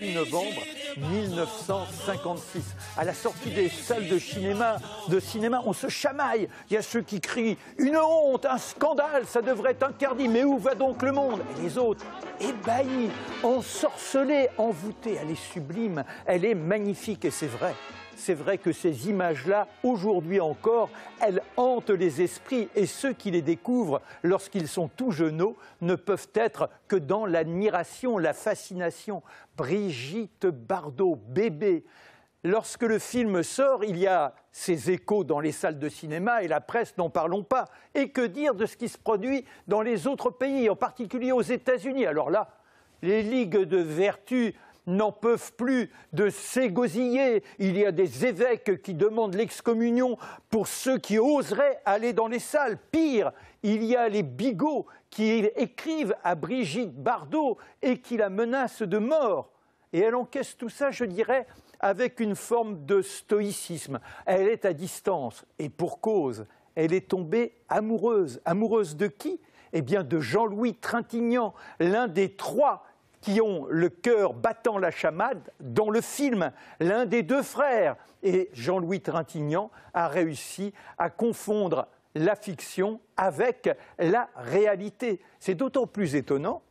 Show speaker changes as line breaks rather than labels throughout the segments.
8 novembre 1956. À la sortie des salles de cinéma, de cinéma, on se chamaille. Il y a ceux qui crient une honte, un scandale, ça devrait être interdit. Mais où va donc le monde Et les autres, ébahis, ensorcelés, envoûtés. Elle est sublime, elle est magnifique et c'est vrai c'est vrai que ces images-là, aujourd'hui encore, elles hantent les esprits et ceux qui les découvrent lorsqu'ils sont tout genoux ne peuvent être que dans l'admiration, la fascination. Brigitte Bardot, bébé. Lorsque le film sort, il y a ces échos dans les salles de cinéma et la presse, n'en parlons pas. Et que dire de ce qui se produit dans les autres pays, en particulier aux États-Unis Alors là, les ligues de vertu n'en peuvent plus de s'égosiller. Il y a des évêques qui demandent l'excommunion pour ceux qui oseraient aller dans les salles. Pire, il y a les bigots qui écrivent à Brigitte Bardot et qui la menacent de mort. Et elle encaisse tout ça, je dirais, avec une forme de stoïcisme. Elle est à distance, et pour cause. Elle est tombée amoureuse. Amoureuse de qui eh bien de Jean-Louis Trintignant, l'un des trois qui ont le cœur battant la chamade dans le film, l'un des deux frères. Et Jean-Louis Trintignant a réussi à confondre la fiction avec la réalité. C'est d'autant plus étonnant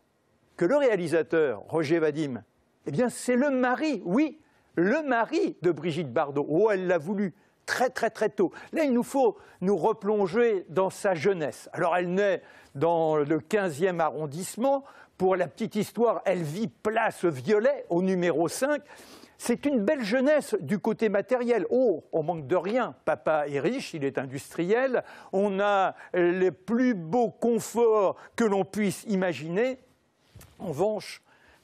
que le réalisateur, Roger Vadim, eh bien c'est le mari, oui, le mari de Brigitte Bardot. Oh, elle l'a voulu très très très tôt. Là, il nous faut nous replonger dans sa jeunesse. Alors, elle naît dans le 15e arrondissement, pour la petite histoire, elle vit place Violet au numéro 5. C'est une belle jeunesse du côté matériel. Oh, on manque de rien. Papa est riche, il est industriel. On a les plus beaux conforts que l'on puisse imaginer. En revanche,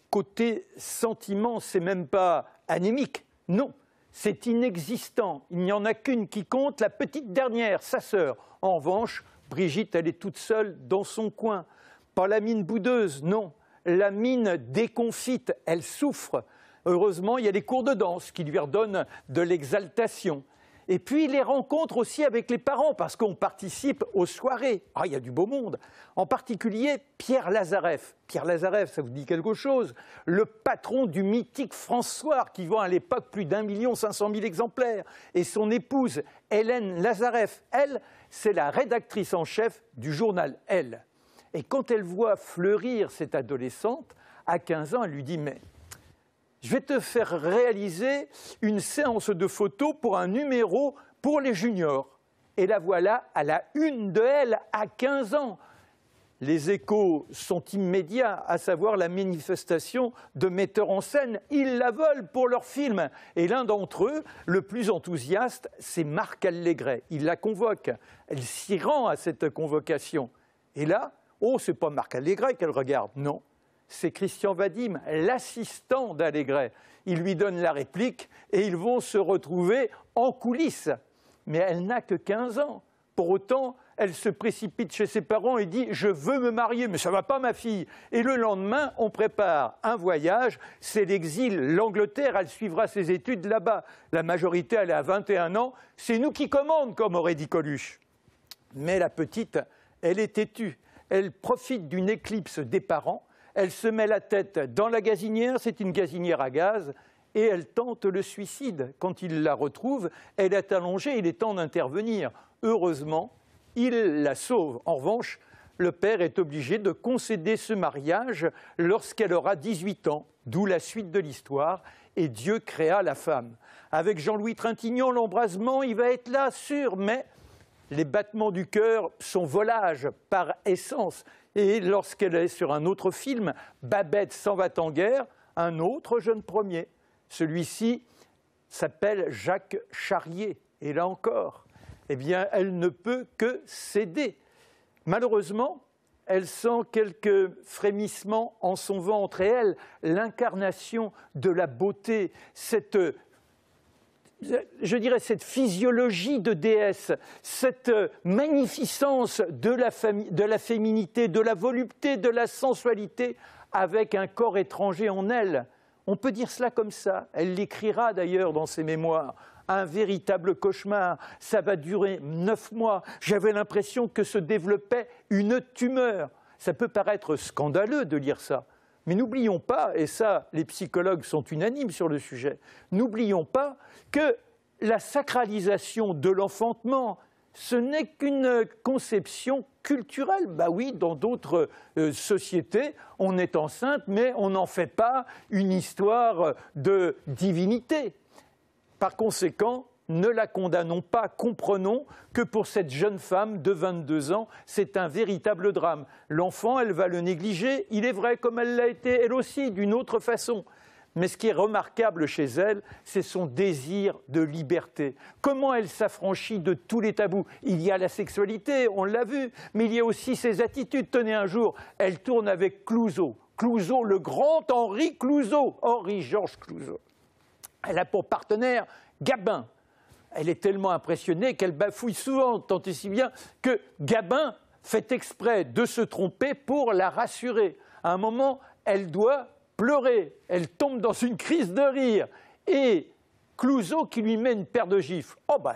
côté sentiment, c'est même pas anémique. Non, c'est inexistant. Il n'y en a qu'une qui compte, la petite dernière, sa sœur. En revanche, Brigitte, elle est toute seule dans son coin. Pas la mine boudeuse, non. La mine déconfite, elle souffre. Heureusement, il y a les cours de danse qui lui redonnent de l'exaltation. Et puis les rencontres aussi avec les parents, parce qu'on participe aux soirées. Ah, il y a du beau monde. En particulier Pierre Lazareff. Pierre Lazareff, ça vous dit quelque chose Le patron du mythique François, qui vend à l'époque plus d'un million cinq cent mille exemplaires. Et son épouse, Hélène Lazareff. Elle, c'est la rédactrice en chef du journal Elle. Et quand elle voit fleurir cette adolescente, à 15 ans, elle lui dit Mais je vais te faire réaliser une séance de photos pour un numéro pour les juniors. Et la voilà à la une de elle, à 15 ans. Les échos sont immédiats, à savoir la manifestation de metteurs en scène. Ils la veulent pour leur film. Et l'un d'entre eux, le plus enthousiaste, c'est Marc Allégret. Il la convoque. Elle s'y rend à cette convocation. Et là, Oh, c'est pas Marc Allégret qu'elle regarde. Non, c'est Christian Vadim, l'assistant d'Allégret. Il lui donne la réplique et ils vont se retrouver en coulisses. Mais elle n'a que 15 ans. Pour autant, elle se précipite chez ses parents et dit Je veux me marier, mais ça ne va pas, ma fille. Et le lendemain, on prépare un voyage, c'est l'exil, l'Angleterre, elle suivra ses études là-bas. La majorité, elle est à 21 ans, c'est nous qui commandons, comme aurait dit Coluche. Mais la petite, elle est têtue elle profite d'une éclipse des parents, elle se met la tête dans la gazinière, c'est une gazinière à gaz, et elle tente le suicide. Quand il la retrouve, elle est allongée, il est temps d'intervenir. Heureusement, il la sauve. En revanche, le père est obligé de concéder ce mariage lorsqu'elle aura 18 ans, d'où la suite de l'histoire, et Dieu créa la femme. Avec Jean-Louis Trintignant, l'embrasement, il va être là, sûr, mais les battements du cœur sont volages par essence. Et lorsqu'elle est sur un autre film, Babette s'en va en guerre, un autre jeune premier. Celui-ci s'appelle Jacques Charrier. Et là encore, eh bien, elle ne peut que céder. Malheureusement, elle sent quelques frémissements en son ventre et elle, l'incarnation de la beauté, cette je dirais, cette physiologie de déesse, cette euh, magnificence de la, féminité, de la volupté, de la sensualité, avec un corps étranger en elle. On peut dire cela comme ça. Elle l'écrira d'ailleurs dans ses mémoires. Un véritable cauchemar. Ça va durer neuf mois. J'avais l'impression que se développait une tumeur. Ça peut paraître scandaleux de lire ça, mais n'oublions pas, et ça les psychologues sont unanimes sur le sujet, n'oublions pas que la sacralisation de l'enfantement, ce n'est qu'une conception culturelle. Bah oui, dans d'autres euh, sociétés, on est enceinte, mais on n'en fait pas une histoire de divinité. Par conséquent, ne la condamnons pas, comprenons que pour cette jeune femme de 22 ans, c'est un véritable drame. L'enfant, elle va le négliger, il est vrai, comme elle l'a été elle aussi, d'une autre façon. Mais ce qui est remarquable chez elle, c'est son désir de liberté. Comment elle s'affranchit de tous les tabous. Il y a la sexualité, on l'a vu, mais il y a aussi ses attitudes. Tenez un jour, elle tourne avec Clouseau. Clouseau, le grand Henri Clouseau, Henri-Georges Clouseau. Elle a pour partenaire Gabin elle est tellement impressionnée qu'elle bafouille souvent, tant et si bien que Gabin fait exprès de se tromper pour la rassurer. À un moment, elle doit pleurer, elle tombe dans une crise de rire. Et Clouseau qui lui met une paire de gifles. Oh bah,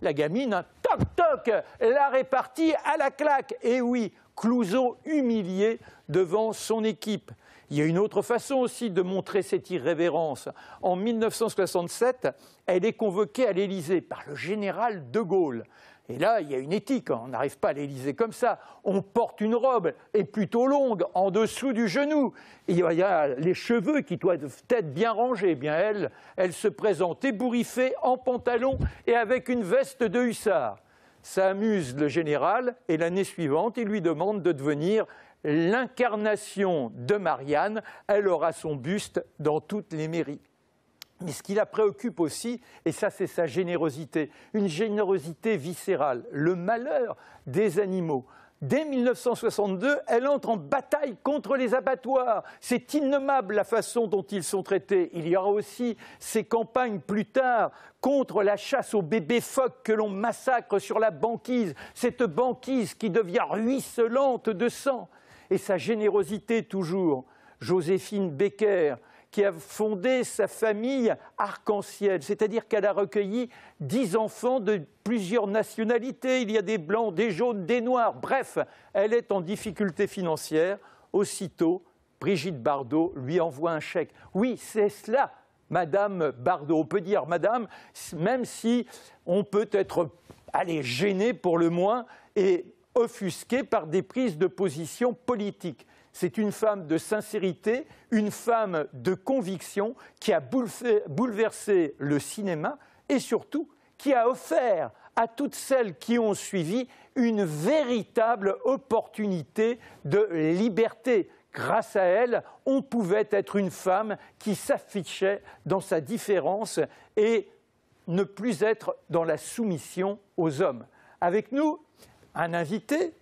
la gamine, hein, toc toc toc, la répartie à la claque. Et oui, Clouseau humilié devant son équipe. Il y a une autre façon aussi de montrer cette irrévérence. En 1967, elle est convoquée à l'Élysée par le général de Gaulle. Et là, il y a une éthique, hein. on n'arrive pas à l'Élysée comme ça. On porte une robe, et plutôt longue, en dessous du genou. Il y a les cheveux qui doivent être bien rangés. bien, elle, elle se présente ébouriffée, en pantalon et avec une veste de hussard. Ça amuse le général, et l'année suivante, il lui demande de devenir l'incarnation de Marianne, elle aura son buste dans toutes les mairies. Mais ce qui la préoccupe aussi, et ça c'est sa générosité, une générosité viscérale, le malheur des animaux. Dès 1962, elle entre en bataille contre les abattoirs. C'est innommable la façon dont ils sont traités. Il y aura aussi ces campagnes plus tard contre la chasse aux bébés phoques que l'on massacre sur la banquise, cette banquise qui devient ruisselante de sang et sa générosité toujours. Joséphine Becker, qui a fondé sa famille arc-en-ciel, c'est-à-dire qu'elle a recueilli dix enfants de plusieurs nationalités. Il y a des blancs, des jaunes, des noirs. Bref, elle est en difficulté financière. Aussitôt, Brigitte Bardot lui envoie un chèque. Oui, c'est cela, Madame Bardot. On peut dire Madame, même si on peut être allez, gêné pour le moins, et offusquée par des prises de position politiques. C'est une femme de sincérité, une femme de conviction qui a bouleversé le cinéma et surtout qui a offert à toutes celles qui ont suivi une véritable opportunité de liberté. Grâce à elle, on pouvait être une femme qui s'affichait dans sa différence et ne plus être dans la soumission aux hommes. Avec nous, un invité,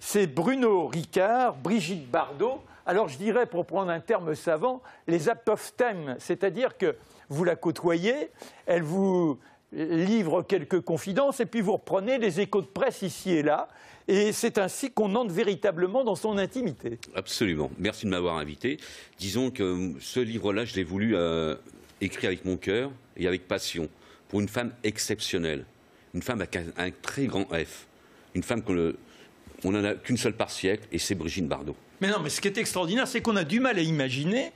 c'est Bruno Ricard, Brigitte Bardot. Alors je dirais, pour prendre un terme savant, les apophthèmes. c'est-à-dire que vous la côtoyez, elle vous livre quelques confidences et puis vous reprenez les échos de presse ici et là. Et c'est ainsi qu'on entre véritablement dans son intimité.
Absolument. Merci de m'avoir invité. Disons que ce livre-là, je l'ai voulu euh, écrire avec mon cœur et avec passion pour une femme exceptionnelle, une femme avec un très grand F une femme qu'on n'en a qu'une seule par siècle, et c'est Brigitte Bardot.
Mais non, mais ce qui est extraordinaire, c'est qu'on a du mal à imaginer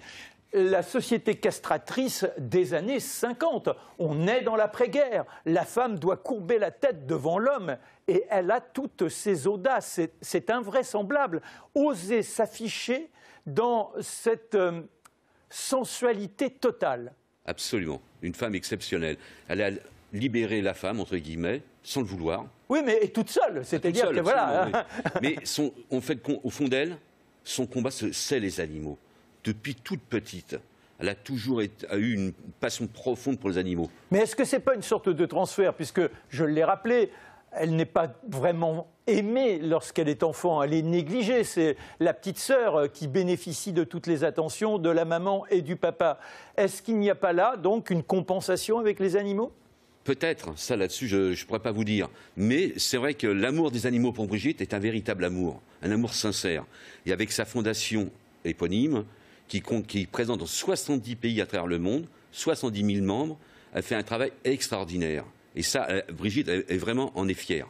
la société castratrice des années 50. On est dans l'après-guerre. La femme doit courber la tête devant l'homme et elle a toutes ses audaces. C'est invraisemblable. Oser s'afficher dans cette euh, sensualité
totale. Absolument. Une femme exceptionnelle. Elle libérer la femme, entre guillemets, sans le vouloir.
Oui, mais toute seule, ah, c'est-à-dire que voilà.
mais on fait, au fond d'elle, son combat, c'est les animaux. Depuis toute petite, elle a toujours eu une passion profonde pour les animaux.
Mais est-ce que ce n'est pas une sorte de transfert Puisque, je l'ai rappelé, elle n'est pas vraiment aimée lorsqu'elle est enfant, elle est négligée. C'est la petite sœur euh, qui bénéficie de toutes les attentions de la maman et du papa. Est-ce qu'il n'y a pas là, donc, une compensation avec les animaux
Peut-être, ça là-dessus, je ne pourrais pas vous dire. Mais c'est vrai que l'amour des animaux pour Brigitte est un véritable amour, un amour sincère. Et avec sa fondation éponyme, qui, compte, qui est présente dans 70 pays à travers le monde, 70 000 membres, elle fait un travail extraordinaire. Et ça, Brigitte est vraiment en est fière.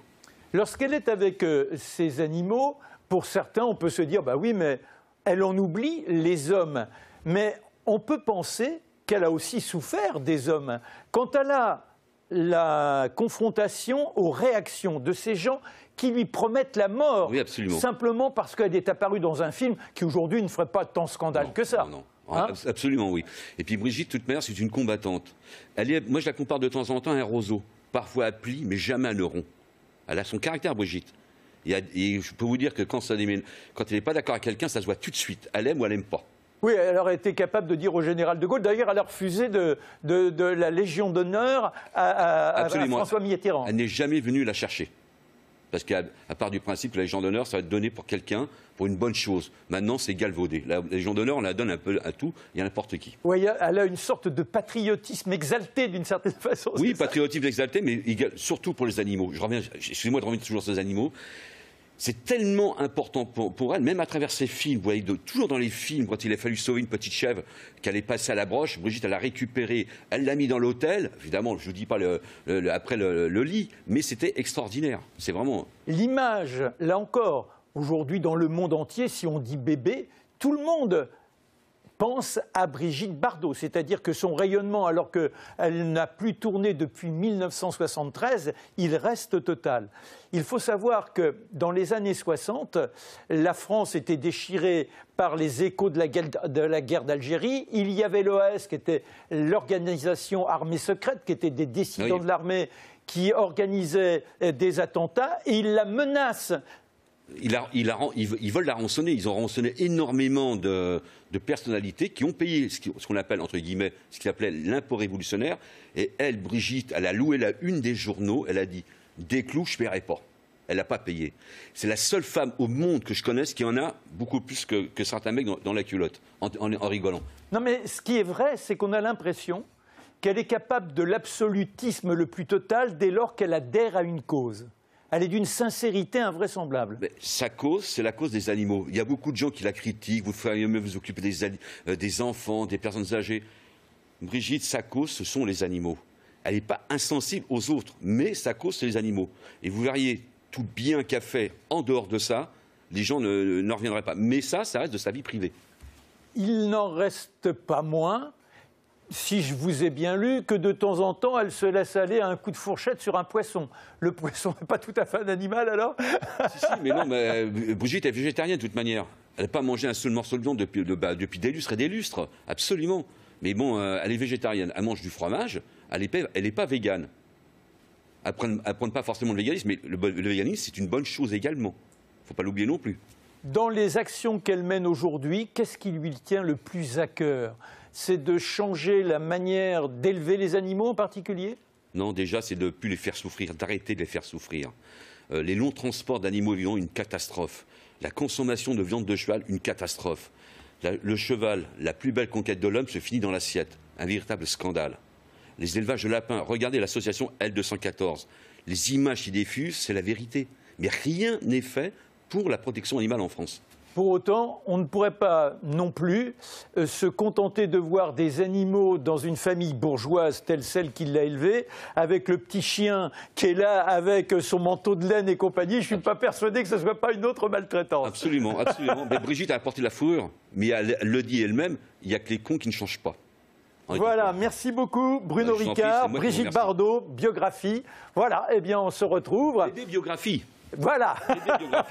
Lorsqu'elle est avec ces euh, animaux, pour certains, on peut se dire, bah oui, mais elle en oublie les hommes. Mais on peut penser qu'elle a aussi souffert des hommes. Quand elle a la confrontation aux réactions de ces gens qui lui promettent la mort, oui, simplement parce qu'elle est apparue dans un film qui aujourd'hui ne ferait pas tant scandale que ça. Non,
ah, hein Absolument, oui. Et puis Brigitte, toute manière, c'est une combattante. moi, je la compare de temps en temps à un roseau, parfois à pli, mais jamais à rond. Elle a son caractère, Brigitte. Et, je peux vous dire que quand, quand elle n'est pas d'accord avec quelqu'un, ça se voit tout de suite. Elle aime ou elle n'aime pas.
Oui, elle aurait été capable de dire au général de Gaulle. D'ailleurs, elle a refusé de, la Légion d'honneur à, François Mitterrand.
Elle n'est jamais venue la chercher. Parce qu'à part du principe que la Légion d'honneur, ça va être donné pour quelqu'un, pour une bonne chose. Maintenant, c'est galvaudé. La Légion d'honneur, on la donne un peu à tout et a n'importe qui.
Oui, elle a une sorte de patriotisme exalté, d'une certaine façon.
Oui, patriotisme exalté, mais surtout pour les animaux. Je reviens, excusez-moi de revenir toujours sur les animaux. C'est tellement important pour, elle, même à travers ses films. Vous voyez, toujours dans les films, quand il a fallu sauver une petite chèvre qu'elle est passée à la broche, Brigitte, elle l'a récupérée, elle l'a mis dans l'hôtel. Évidemment, je ne vous dis pas après le lit, mais c'était extraordinaire. C'est vraiment.
L'image, là encore, aujourd'hui dans le monde entier, si on dit bébé, tout le monde pense à Brigitte Bardot, c'est-à-dire que son rayonnement, alors qu'elle n'a plus tourné depuis 1973, il reste total. Il faut savoir que dans les années 60, la France était déchirée par les échos de la guerre, d'Algérie. Il y avait l'OAS, qui était l'organisation armée secrète, qui était des dissidents de l'armée qui organisait des attentats. Et il la menace
ils veulent la rançonner. Ils ont rançonné énormément de, personnalités qui ont payé ce qu'on appelle, entre guillemets, ce qu'ils appelaient l'impôt révolutionnaire. Et elle, Brigitte, elle a loué la une des journaux. Elle a dit Des clous, je ne paierai pas. Elle n'a pas payé. C'est la seule femme au monde que je connaisse qui en a beaucoup plus que, certains mecs dans, la culotte, en rigolant.
Non, mais ce qui est vrai, c'est qu'on a l'impression qu'elle est capable de l'absolutisme le plus total dès lors qu'elle adhère à une cause
elle est d'une sincérité invraisemblable. Mais sa cause, c'est la cause des animaux. Il y a beaucoup de gens qui la critiquent, vous feriez mieux vous occuper euh, des, enfants, des personnes âgées. Brigitte, sa cause, ce sont les animaux. Elle n'est pas insensible aux autres, mais sa cause, c'est les animaux. Et vous verriez tout bien qu'a fait en dehors de ça, les gens n'en reviendraient pas. Mais ça, ça reste de sa vie privée.
Il n'en reste pas moins si je vous ai bien lu, que de temps en temps, elle se laisse aller à un coup de fourchette sur un poisson. Le poisson n'est pas tout à fait un animal, alors
si, si, mais non, euh, Brigitte est végétarienne de toute manière. Elle n'a pas mangé un seul morceau de viande depuis, bah, des lustres et des lustres, absolument. Mais bon, euh, elle est végétarienne, elle mange du fromage, elle n'est pas végane. Elle ne prend pas forcément le véganisme, mais le, le véganisme, c'est une bonne chose également. Il ne faut pas l'oublier non plus. Dans
les actions qu'elle mène aujourd'hui, qu'est-ce qui lui tient le plus à cœur c'est de changer la manière d'élever les animaux en particulier
Non, déjà, c'est de ne plus les faire souffrir, d'arrêter de les faire souffrir. Euh, les longs transports d'animaux vivants, une catastrophe. La consommation de viande de cheval, une catastrophe. le cheval, la plus belle conquête de l'homme, se finit dans l'assiette. Un véritable scandale. Les élevages de lapins, regardez l'association L214. Les images qui diffusent, c'est la vérité. Mais rien n'est fait pour la protection animale en France.
Pour autant, on ne pourrait pas non plus euh, se contenter de voir des animaux dans une famille bourgeoise telle celle qui l'a élevée, avec le petit chien qui est là avec euh, son manteau de laine et compagnie. Je ne suis pas persuadé que ce ne soit pas une autre maltraitance. Absolument, absolument.
mais Brigitte a apporté la fourrure, mais elle le dit elle-même, il n'y a que les cons qui ne changent pas.
Hein, voilà, merci beaucoup Bruno Ricard, Brigitte Bardot, biographie. Voilà, eh bien on se retrouve. des biographies. Voilà.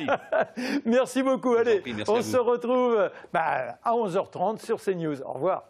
merci beaucoup. Allez,
on se retrouve bah, à 11h30 sur CNews. Au revoir.